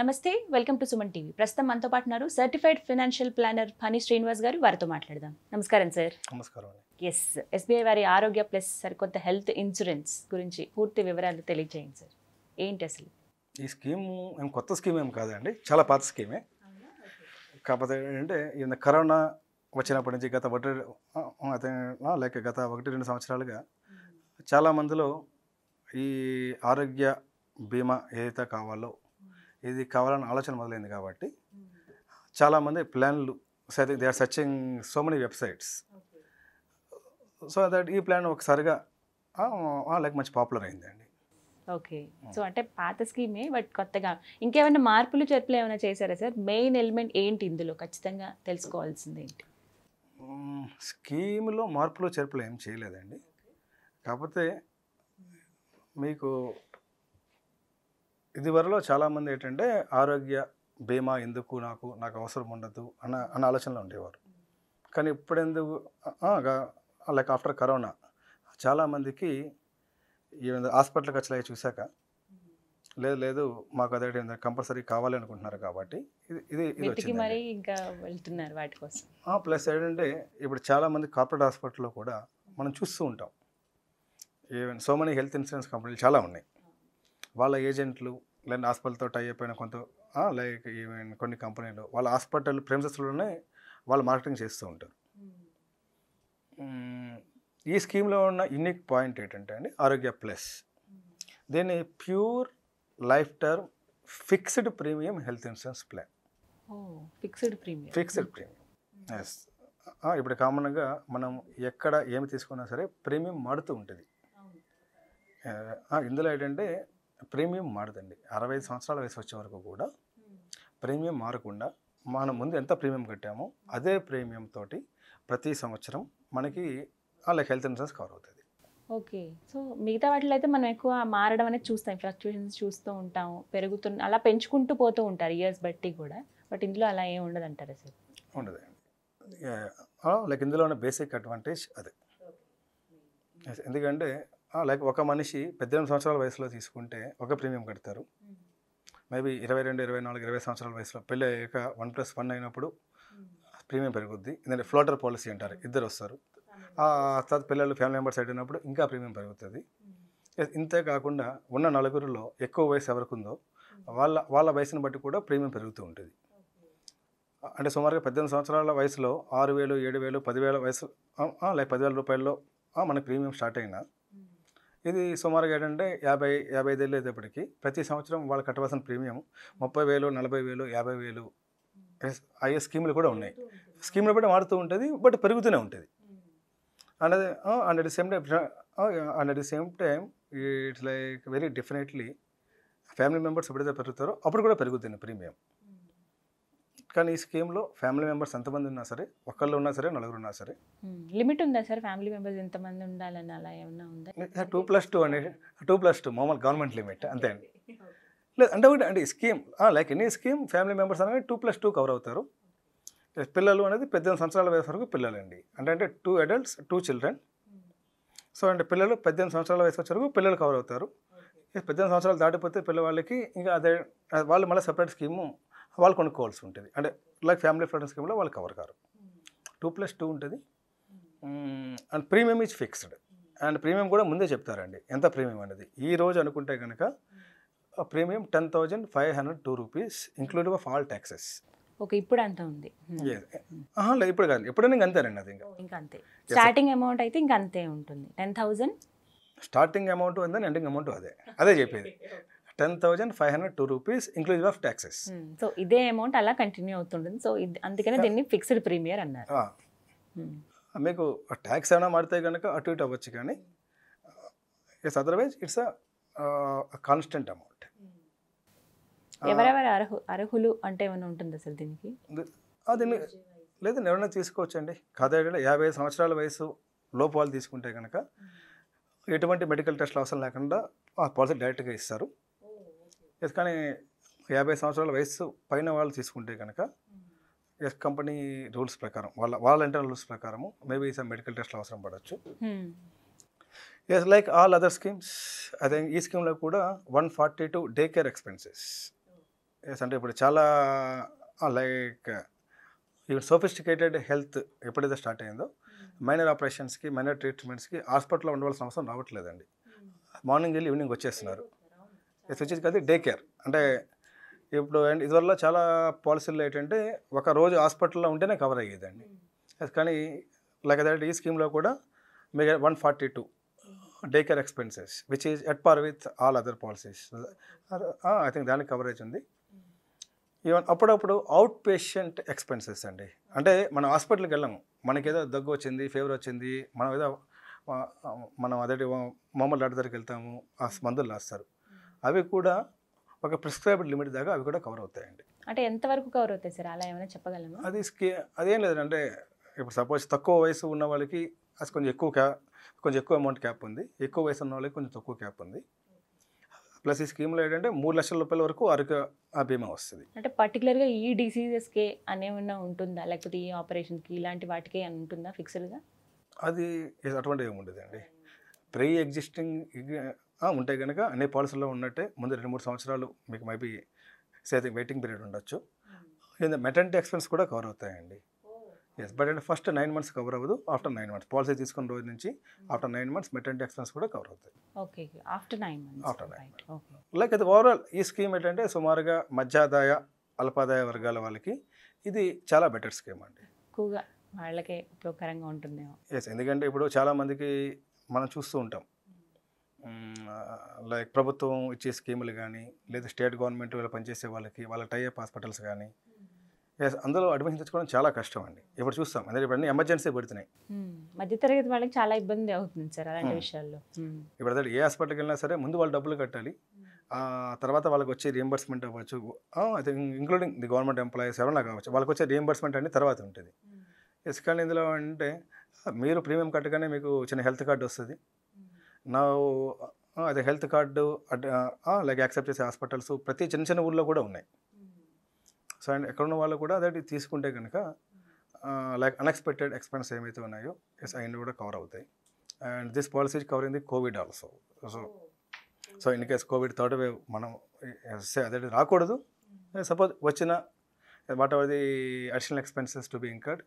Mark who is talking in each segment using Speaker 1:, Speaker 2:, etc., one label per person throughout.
Speaker 1: నమస్తే welcome to Suman TV ప్రస్తుతం మనతో పాటు ఉన్నారు certified financial planner Phani Srinivas garu వారితో మాట్లాడదాం నమస్కారం సార్ నమస్కారం ఎస్ ఎస్బీఐ వారి ఆరోగ్య ప్లస్ సరికొత్త హెల్త్ ఇన్సూరెన్స్ గురించి పూర్తి వివరాలు తెలియజేయండి సార్ ఏంటి అసలు
Speaker 2: ఈ స్కీమ్ ఏం కొత్త స్కీమ్ ఏం కాదండి చాలా పాత స్కీమే కాకపోతే ఏంటంటే ఈ కరోనా వచ్చినప్పటి నుంచి గత ఒకటి లేక గత ఒకటి రెండు సంవత్సరాలుగా చాలా మందిలో ఈ ఆరోగ్య బీమా ఏదైతే కావాలో ఇది కావాలన్న ఆలోచన మొదలైంది కాబట్టి చాలామంది ప్లాన్లు సరే they are searching so many websites so that ఈ ప్లాన్ ఒకసారిగా లైక్ మంచి పాపులర్ అయిందండి
Speaker 1: ఓకే సో అంటే పాత స్కీమే బట్ కొత్తగా ఇంకేమైనా మార్పులు చెప్పులు ఏమైనా చేశారా సార్ మెయిన్ ఎలిమెంట్ ఏంటి ఇందులో ఖచ్చితంగా తెలుసుకోవాల్సింది ఏంటి
Speaker 2: స్కీమ్లో మార్పులు చేర్పులు ఏం చేయలేదండి కాకపోతే మీకు ఇదివరలో చాలామంది ఏంటంటే ఆరోగ్య బీమా ఎందుకు నాకు నాకు అవసరం ఉండదు అన్న అన్న ఆలోచనలో ఉండేవారు కానీ ఇప్పుడెందుకు లైక్ ఆఫ్టర్ కరోనా చాలామందికి హాస్పిటల్ ఖర్చులు అవి చూశాక లేదు లేదు మాకు అదే కంపల్సరీ కావాలి అనుకుంటున్నారు కాబట్టి ఇది ఇది
Speaker 1: ఇంకా వెళ్తున్నారు
Speaker 2: ప్లస్ ఏంటంటే ఇప్పుడు చాలామంది కార్పొరేట్ హాస్పిటల్లో కూడా మనం చూస్తూ ఉంటాం ఏమైనా సో మెనీ హెల్త్ ఇన్సూరెన్స్ కంపెనీలు చాలా ఉన్నాయి వాళ్ళ ఏజెంట్లు లేదంటే హాస్పిటల్తో టై అయిపోయిన కొంత లైక్ ఈవెన్ కొన్ని కంపెనీలు వాళ్ళ హాస్పిటల్ ప్రేమ్సెస్లోనే వాళ్ళు మార్కెటింగ్ చేస్తూ ఉంటారు ఈ స్కీమ్లో ఉన్న యునిక్ పాయింట్ ఏంటంటే అండి ఆరోగ్య ప్లస్ దీన్ని pure life term fixed premium health insurance plan
Speaker 1: fixed premium fixed premium
Speaker 2: yes ఇప్పుడు కామన్గా మనం ఎక్కడ ఏమి తీసుకున్నా సరే ప్రీమియం మారుతూ ఉంటుంది ఇందులో ఏంటంటే ప్రీమియం మారదండి అరవై సంవత్సరాల వయసు వచ్చే వరకు కూడా ప్రీమియం మారకుండా మనం ముందు ఎంత ప్రీమియం కట్టామో అదే ప్రీమియం తోటి ప్రతి సంవత్సరం మనకి అలా హెల్త్ ఇన్సూరెన్స్ కవర్ అవుతుంది
Speaker 1: ఓకే సో మిగతా వాటిలో అయితే మనం ఎక్కువ మారడం అనేది చూస్తాం ఫ్లక్చుయేషన్స్ చూస్తూ ఉంటాము పెరుగుతున్న అలా పెంచుకుంటూ పోతూ ఉంటారు ఇయర్స్ బట్టి కూడా బట్ ఇందులో అలా ఏం ఉండదు అంటారా సార్
Speaker 2: ఉండదు లైక్ ఇందులో ఉన్న బేసిక్ అడ్వాంటేజ్ అదే ఎందుకంటే లైక్ ఒక మనిషి పద్దెనిమిది సంవత్సరాల వయసులో తీసుకుంటే ఒక ప్రీమియం కడతారు మేబీ ఇరవై రెండు ఇరవై నాలుగు ఇరవై సంవత్సరాల వయసులో పెళ్ళి అయ్యాక వన్ ప్లస్ వన్ అయినప్పుడు ప్రీమియం పెరుగుద్ది ఎందుకంటే ఫ్లోటర్ పాలసీ అంటారు ఇద్దరు వస్తారు తర్వాత పిల్లలు ఫ్యామిలీ మెంబర్స్ అయినప్పుడు ఇంకా ప్రీమియం పెరుగుతుంది ఇంతే కాకుండా ఉన్న నలుగురిలో ఎక్కువ వయసు ఎవరికి ఉందో వాళ్ళ వాళ్ళ వయసును బట్టి కూడా ప్రీమియం పెరుగుతూ ఉంటుంది అంటే సుమారుగా పద్దెనిమిది సంవత్సరాల వయసులో ఆరు వేలు ఏడు వేలు పదివేల వయసు లైక్ పదివేల రూపాయల్లో మనకి ప్రీమియం స్టార్ట్ అయినా ఇది సుమారుగా ఏంటంటే యాభై యాభై ఐదేళ్ళు అయ్యేటప్పటికి ప్రతి సంవత్సరం వాళ్ళు కట్టవలసిన ప్రీమియం ముప్పై వేలు నలభై వేలు యాభై వేలు అయ్యే స్కీములు కూడా ఉన్నాయి స్కీములు బట్టి మారుతూ ఉంటుంది బట్ పెరుగుతూనే ఉంటుంది అండ్ అదే and at the same time and at the same time it's like very definitely family members ఎప్పుడైతే పెరుగుతారో అప్పుడు కూడా పెరుగుతుంది ప్రీమియం కానీ ఈ స్కీమ్లో ఫ్యామిలీ మెంబర్స్ ఎంతమంది ఉన్నా సరే ఒకళ్ళు ఉన్నా సరే నలుగురు ఉన్నా సరే
Speaker 1: లిమిట్ ఉందా సార్ ఫ్యామిలీ మెంబర్స్ ఎంతమంది ఉండాలని అలా ఏమైనా
Speaker 2: ఉందా టూ ప్లస్ టూ అండి టూ ప్లస్ టూ మామూలు గవర్నమెంట్ లిమిట్ అంతే అండి లేదు అంటే ఒకటి అంటే scheme like any scheme family members అనేవి టూ ప్లస్ టూ కవర్ అవుతారు పిల్లలు అనేది పద్దెనిమిది సంవత్సరాల వయసు వరకు అండి అంటే అంటే two adults two children so అంటే పిల్లలు పద్దెనిమిది సంవత్సరాల వయసు వచ్చే వరకు పిల్లలు కవర్ అవుతారు పద్దెనిమిది సంవత్సరాలు దాటిపోతే పిల్లవాళ్ళకి ఇంకా అదే వాళ్ళు మళ్ళీ సపరేట్ స్కీము వాళ్ళు కొనుక్కోవాల్సి ఉంటుంది అంటే లైక్ ఫ్యామిలీ ఫ్లాట్ స్కీమ్లో వాళ్ళు కవర్ కారు టూ ప్లస్ టూ ఉంటుంది and premium is fixed and premium కూడా ముందే చెప్తారండి ఎంత ప్రీమియం అనేది ఈ రోజు అనుకుంటే కనుక premium ten thousand five hundred two rupees inclusive of all taxes
Speaker 1: okay ఇప్పుడు అంత ఉంది
Speaker 2: లేదు ఇప్పుడు కాదు ఎప్పుడైనా ఇంకా అంతేనండి అది ఇంకా
Speaker 1: ఇంకా అంతే స్టార్టింగ్ అమౌంట్ అయితే ఇంకా అంతే ఉంటుంది టెన్ థౌజండ్
Speaker 2: స్టార్టింగ్ అమౌంట్ ఉందని ఎండింగ్ అమౌంట్ అదే అదే చెప్పేది ten thousand five hundred two rupees inclusive of taxes
Speaker 1: so hmm. ఇదే అమౌంట్ అలా కంటిన్యూ అవుతుంటుంది సో అందుకనే దీన్ని ఫిక్స్డ్ ప్రీమియర్ అన్నారు
Speaker 2: hmm. మీకు ట్యాక్స్ ఏమైనా మారితే కనుక అటు ఇటు అవ్వచ్చు కానీ it's otherwise it's a constant amount
Speaker 1: ఎవరెవరు అర్హు అర్హులు అంటే ఏమైనా ఉంటుంది అసలు దీనికి అది
Speaker 2: లేదు ఎవరైనా తీసుకోవచ్చు అండి కథ యాభై సంవత్సరాల వయసు లోపాలు తీసుకుంటే కనుక hmm. ఎటువంటి మెడికల్ టెస్ట్లు అవసరం లేకుండా ఆ పాలసీ డైరెక్ట్గా ఇస్తారు ఎస్ కానీ యాభై సంవత్సరాల వయసు పైన వాళ్ళు తీసుకుంటే కనుక hmm. ఎస్ కంపెనీ రూల్స్ ప్రకారం వాళ్ళ వాళ్ళ ఇంటర్నల్ రూల్స్ ప్రకారము మేబీ సమ్ మెడికల్ టెస్ట్లు అవసరం పడవచ్చు hmm. Yes like all other schemes అదే ఈ స్కీమ్లో కూడా one forty two day care expenses hmm. Yes అంటే ఇప్పుడు చాలా లైక్ ఈవెన్ సోఫిస్టికేటెడ్ హెల్త్ ఎప్పుడైతే స్టార్ట్ అయిందో మైనర్ ఆపరేషన్స్కి మైనర్ ట్రీట్మెంట్స్కి హాస్పిటల్లో ఉండవలసిన అవసరం రావట్లేదండి మార్నింగ్ వెళ్ళి ఈవినింగ్ వచ్చేస్తున్నారు నెక్స్ట్ వచ్చేసి అది డే కేర్ అంటే ఇప్పుడు అండ్ ఇదివల్ల చాలా పాలసీలు ఏంటంటే ఒక రోజు హాస్పిటల్లో ఉంటేనే కవర్ అయ్యేదండి కానీ లైక్ దాట్ ఈ స్కీమ్లో కూడా మీకు one forty two day care expenses which is at par with all other policies I think దానికి కవరేజ్ ఉంది ఈవెన్ అప్పుడప్పుడు అవుట్ పేషెంట్ ఎక్స్పెన్సెస్ అండి అంటే మనం హాస్పిటల్కి వెళ్ళాము మనకి ఏదో దగ్గు వచ్చింది ఫీవర్ వచ్చింది మనం ఏదో మనం అదే మామూలు డాక్టర్ దగ్గరికి వెళ్తాము ఆ మందులు రాస్తారు అవి కూడా ఒక ప్రిస్క్రైబ్డ్ లిమిట్ దాకా అవి కూడా కవర్ అవుతాయండి
Speaker 1: అంటే ఎంతవరకు కవర్ అవుతాయి సార్ అలా ఏమైనా చెప్పగలము
Speaker 2: అది అదేం లేదండి అంటే ఇప్పుడు సపోజ్ తక్కువ వయసు ఉన్న వాళ్ళకి అది కొంచెం ఎక్కువ క్యాప్ కొంచెం ఎక్కువ అమౌంట్ క్యాప్ ఉంది ఎక్కువ వయసు ఉన్న వాళ్ళకి కొంచెం తక్కువ క్యాప్ ఉంది ప్లస్ ఈ స్కీమ్లో ఏంటంటే మూడు లక్షల రూపాయల వరకు అరకు ఆ బీమా వస్తుంది
Speaker 1: అంటే పర్టికులర్గా ఈ డిసీజెస్కే అనేమన్నా ఉంటుందా లేకపోతే ఈ ఆపరేషన్కి ఇలాంటి వాటికే అని ఉంటుందా ఫిక్స్డ్గా
Speaker 2: అది అటువంటి ఏమి ఉండదు అండి ప్రీ ఎగ్జిస్టింగ్ ఉంటే కనుక అన్ని పాలసీలో ఉన్నట్టే ముందు రెండు మూడు సంవత్సరాలు మీకు మేబీ సేతి వెయిటింగ్ పీరియడ్ ఉండొచ్చు మెటర్నిటీ ఎక్స్పెన్స్ కూడా కవర్ అవుతాయండి ఎస్ బట్ అంటే ఫస్ట్ నైన్ మంత్స్ కవర్ అవ్వదు ఆఫ్టర్ నైన్ మంత్స్ పాలసీ తీసుకున్న రోజు నుంచి after nine months maternity expense కూడా కవర్ అవుతాయి
Speaker 1: okay after nine after nine
Speaker 2: like అది ఓవరాల్ ఈ స్కీమ్ ఏంటంటే సుమారుగా మధ్యాదాయ అల్పాదాయ వర్గాల వాళ్ళకి ఇది చాలా బెటర్ స్కీమ్ అండి
Speaker 1: ఎక్కువగా వాళ్ళకే ఉపయోగకరంగా ఉంటుంది
Speaker 2: ఎస్ ఎందుకంటే ఇప్పుడు చాలామందికి మనం చూస్తూ ఉంటాం లైక్ ప్రభుత్వం ఇచ్చే స్కీములు కానీ లేదా స్టేట్ గవర్నమెంట్ వీళ్ళు పనిచేసే వాళ్ళకి వాళ్ళ టైఅప్ హాస్పిటల్స్ కానీ అందులో అడ్మిషన్ తెచ్చుకోవడం చాలా కష్టం అండి ఇప్పుడు చూస్తాం అంటే ఇప్పుడు ఎమర్జెన్సీ పెడుతున్నాయి
Speaker 1: మధ్యతరగతి వాళ్ళకి చాలా ఇబ్బంది అవుతుంది సార్ అలాంటి విషయాల్లో
Speaker 2: ఇప్పుడు అదే ఏ హాస్పిటల్కి వెళ్ళినా సరే ముందు వాళ్ళు డబ్బులు కట్టాలి తర్వాత వాళ్ళకి వచ్చే రియంబర్స్మెంట్ అవ్వచ్చు ఇంక్లూడింగ్ ది గవర్నమెంట్ ఎంప్లాయీస్ ఎవరైనా కావచ్చు వాళ్ళకి వచ్చే రియంబర్స్మెంట్ అనేది తర్వాత ఉంటుంది కానీ ఇందులో అంటే మీరు ప్రీమియం కట్టగానే మీకు చిన్న హెల్త్ కార్డు వస్తుంది నా uh, అదే హెల్త్ కార్డు లైక్ యాక్సెప్ట్ చేసే హాస్పిటల్స్ ప్రతి చిన్న చిన్న ఊళ్ళో కూడా ఉన్నాయి సో అండ్ ఎక్కడ ఉన్న వాళ్ళు కూడా అదే తీసుకుంటే కనుక లైక్ అన్ఎక్స్పెక్టెడ్ ఎక్స్పెన్స్ ఏమైతే ఉన్నాయో ఎస్ అవన్నీ కూడా కవర్ అవుతాయి and this policy cover in the covid also so so in case covid third wave మనం అదే రాకూడదు సపోజ్ వచ్చిన what are the additional expenses to be incurred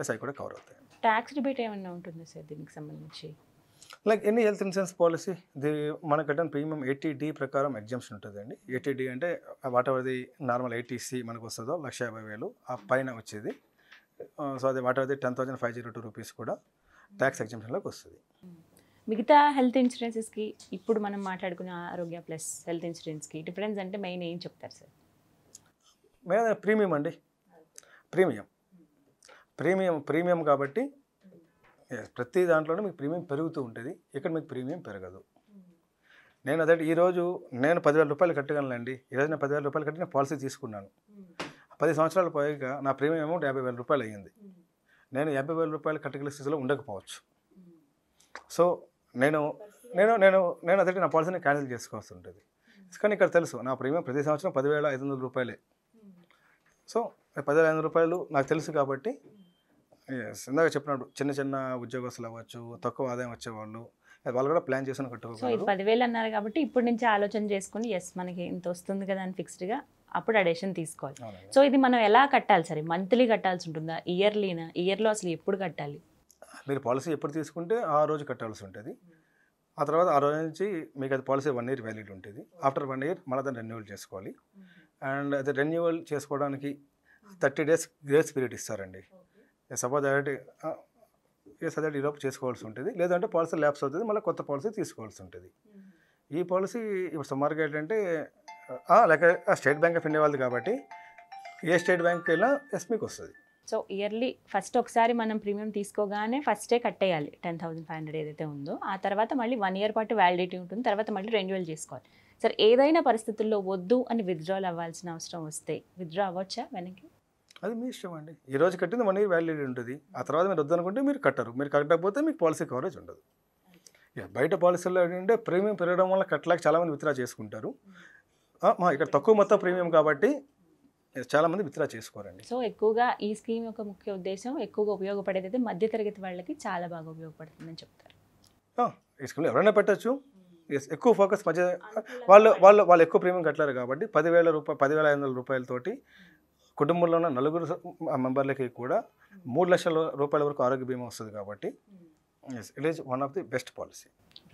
Speaker 2: yes అవి కూడా కవర్ అవుతాయి
Speaker 1: ట్యాక్స్ డిబేట్ ఏమైనా ఉంటుంది సార్ దీనికి సంబంధించి
Speaker 2: like any health insurance policy the మనకంటే ప్రీమియం ఎయిటీ డి ప్రకారం ఎగ్జామ్షన్ ఉంటుందండి ఎయిటీ డి అంటే whatever the normal eighty C మనకు వస్తుందో లక్ష యాభై వేలు ఆ పైన వచ్చేది సో అది whatever the ten thousand five zero two rupees కూడా ట్యాక్స్ ఎగ్జామ్షన్లోకి వస్తుంది
Speaker 1: మిగతా హెల్త్ ఇన్సూరెన్సెస్కి ఇప్పుడు మనం మాట్లాడుకున్న ఆరోగ్య ప్లస్ హెల్త్ ఇన్సూరెన్స్కి డిఫరెన్స్ అంటే మెయిన్ ఏం చెప్తారు సార్
Speaker 2: మెయిన్ ప్రీమియం అండి ప్రీమియం ప్రీమియం ప్రీమియం కాబట్టి ప్రతి దాంట్లోనే మీకు ప్రీమియం పెరుగుతూ ఉంటుంది ఇక్కడ మీకు ప్రీమియం పెరగదు నేను అదే ఈరోజు నేను పదివేల రూపాయలు కట్టగలనండి ఈరోజు నేను పదివేల రూపాయలు కట్టి నేను పాలసీ తీసుకున్నాను పది సంవత్సరాలు పోయాక నా ప్రీమియం అమౌంట్ యాభై వేల రూపాయలు అయ్యింది నేను యాభై వేల రూపాయలు కట్టగల స్థితిలో ఉండకపోవచ్చు సో నేను నేను నేను నేను అదే నా పాలసీని క్యాన్సిల్ చేసుకోవాల్సి ఉంటుంది కానీ ఇక్కడ తెలుసు నా ప్రీమియం ప్రతి సంవత్సరం పదివేల ఐదు వందల రూపాయలే సో పదివేల ఐదు రూపాయలు నాకు తెలుసు కాబట్టి ఇందాక చెప్పినట్టు చిన్న చిన్న ఉద్యోగస్తులు అవ్వచ్చు తక్కువ ఆదాయం వచ్చేవాళ్ళు వాళ్ళు కూడా ప్లాన్ చేసిన సో
Speaker 1: పదివేలు అన్నారు కాబట్టి ఇప్పటి నుంచి ఆలోచన చేసుకుని ఎస్ మనకి ఇంత వస్తుంది కదా అని ఫిక్స్డ్గా అప్పుడు అడేషన్ తీసుకోవాలి సో ఇది మనం ఎలా కట్టాలి సరే మంత్లీ కట్టాల్సి ఉంటుందా ఇయర్లీనా ఇయర్లో అసలు ఎప్పుడు కట్టాలి మీరు పాలసీ
Speaker 2: ఎప్పుడు తీసుకుంటే ఆ రోజు కట్టాల్సి ఉంటుంది ఆ తర్వాత ఆ రోజు నుంచి మీకు అది పాలసీ వన్ ఇయర్ వ్యాలిడ్ ఉంటుంది ఆఫ్టర్ వన్ ఇయర్ మళ్ళీ దాన్ని రెన్యువల్ చేసుకోవాలి అండ్ అది రెన్యువల్ చేసుకోవడానికి థర్టీ డేస్ గ్రేస్ పీరియడ్ ఇస్తారండి సపోజ్ అలాంటి ఎస్ అదే డెవలప్ చేసుకోవాల్సి ఉంటుంది లేదంటే పాలసీ ల్యాప్స్ అవుతుంది మళ్ళీ కొత్త పాలసీ తీసుకోవాల్సి ఉంటుంది ఈ పాలసీ ఇప్పుడు సుమారుగా ఏంటంటే లేక స్టేట్ బ్యాంక్ ఆఫ్ ఇండియా వాళ్ళది కాబట్టి ఏ స్టేట్ బ్యాంక్ వెళ్ళినా ఎస్పీకి వస్తుంది
Speaker 1: సో ఇయర్లీ ఫస్ట్ ఒకసారి మనం ప్రీమియం తీసుకోగానే ఫస్టే కట్టేయాలి టెన్ థౌసండ్ ఫైవ్ హండ్రెడ్ ఏదైతే ఉందో ఆ తర్వాత మళ్ళీ వన్ ఇయర్ పాటు వ్యాలిడిటీ ఉంటుంది తర్వాత మళ్ళీ రెన్యువల్ చేసుకోవాలి సార్ ఏదైనా పరిస్థితుల్లో వద్దు అని విత్డ్రాల్ అవ్వాల్సిన అవసరం వస్తే విత్డ్రా అవ్వచ్చా వెనక్కి అది మీ
Speaker 2: ఇష్టం అండి ఈ రోజు కట్టింది మనీ వ్యాల్యూ ఉంటుంది ఆ తర్వాత మీరు వద్దనుకుంటే మీరు కట్టరు మీరు కట్టకపోతే మీకు పాలసీ కవరేజ్ ఉండదు బయట పాలసీలో ఏంటంటే ప్రీమియం పెరగడం వల్ల కట్టలేక చాలామంది విత్డ్రా చేసుకుంటారు మా ఇక్కడ తక్కువ మొత్తం ప్రీమియం కాబట్టి చాలామంది విత్డ్రా చేసుకోరండి
Speaker 1: సో ఎక్కువగా ఈ స్కీమ్ యొక్క ముఖ్య ఉద్దేశం ఎక్కువగా ఉపయోగపడేది అయితే మధ్యతరగతి వాళ్ళకి చాలా బాగా ఉపయోగపడుతుందని చెప్తారు
Speaker 2: ఈ స్కీమ్లో ఎవరైనా పెట్టచ్చు hmm. ఎక్కువ ఫోకస్ మధ్య వాళ్ళు వాళ్ళు వాళ్ళు ఎక్కువ ప్రీమియం కట్టలేరు కాబట్టి పదివేల రూపాయలు పదివేల ఐదు వందల రూపాయలతోటి hmm. కుటుంబంలో ఉన్న నలుగురు మెంబర్లకి కూడా మూడు లక్షల రూపాయల వరకు ఆరోగ్య బీమా వస్తుంది కాబట్టి it is one of the best policy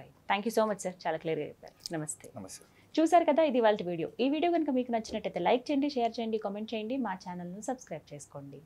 Speaker 1: right thank you so much sir చాలా క్లియర్గా చెప్పారు
Speaker 2: నమస్తే నమస్తే
Speaker 1: చూసారు కదా ఇది వాళ్ళ వీడియో ఈ వీడియో కనుక మీకు నచ్చినట్టయితే లైక్ చేయండి షేర్ చేయండి కామెంట్ చేయండి మా ఛానల్ను సబ్స్క్రైబ్ చేసుకోండి